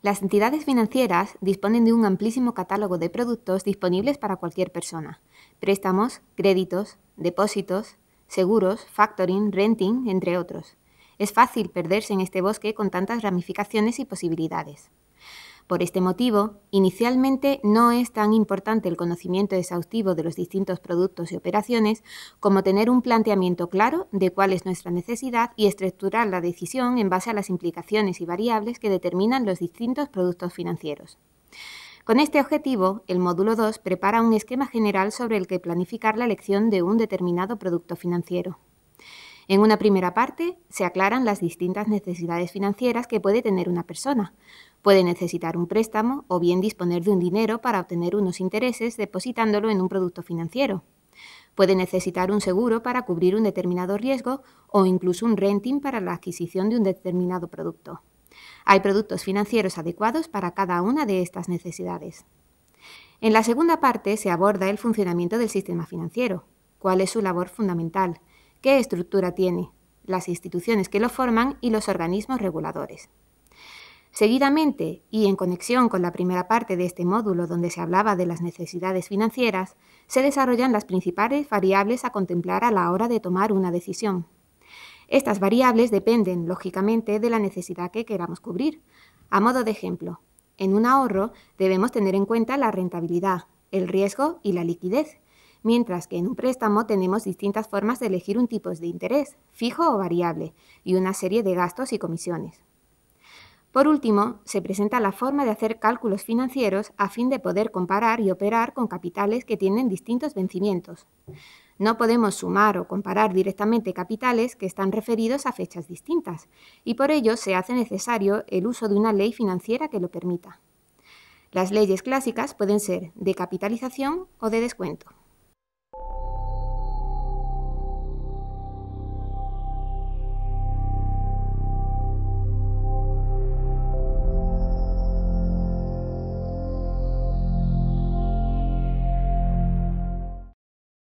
Las entidades financieras disponen de un amplísimo catálogo de productos disponibles para cualquier persona. Préstamos, créditos, depósitos, seguros, factoring, renting, entre otros. Es fácil perderse en este bosque con tantas ramificaciones y posibilidades. Por este motivo, inicialmente no es tan importante el conocimiento exhaustivo de los distintos productos y operaciones como tener un planteamiento claro de cuál es nuestra necesidad y estructurar la decisión en base a las implicaciones y variables que determinan los distintos productos financieros. Con este objetivo, el módulo 2 prepara un esquema general sobre el que planificar la elección de un determinado producto financiero. En una primera parte se aclaran las distintas necesidades financieras que puede tener una persona. Puede necesitar un préstamo o bien disponer de un dinero para obtener unos intereses depositándolo en un producto financiero. Puede necesitar un seguro para cubrir un determinado riesgo o incluso un renting para la adquisición de un determinado producto. Hay productos financieros adecuados para cada una de estas necesidades. En la segunda parte se aborda el funcionamiento del sistema financiero, cuál es su labor fundamental, qué estructura tiene, las instituciones que lo forman y los organismos reguladores. Seguidamente, y en conexión con la primera parte de este módulo donde se hablaba de las necesidades financieras, se desarrollan las principales variables a contemplar a la hora de tomar una decisión. Estas variables dependen, lógicamente, de la necesidad que queramos cubrir. A modo de ejemplo, en un ahorro debemos tener en cuenta la rentabilidad, el riesgo y la liquidez, mientras que en un préstamo tenemos distintas formas de elegir un tipo de interés, fijo o variable, y una serie de gastos y comisiones. Por último, se presenta la forma de hacer cálculos financieros a fin de poder comparar y operar con capitales que tienen distintos vencimientos. No podemos sumar o comparar directamente capitales que están referidos a fechas distintas, y por ello se hace necesario el uso de una ley financiera que lo permita. Las leyes clásicas pueden ser de capitalización o de descuento.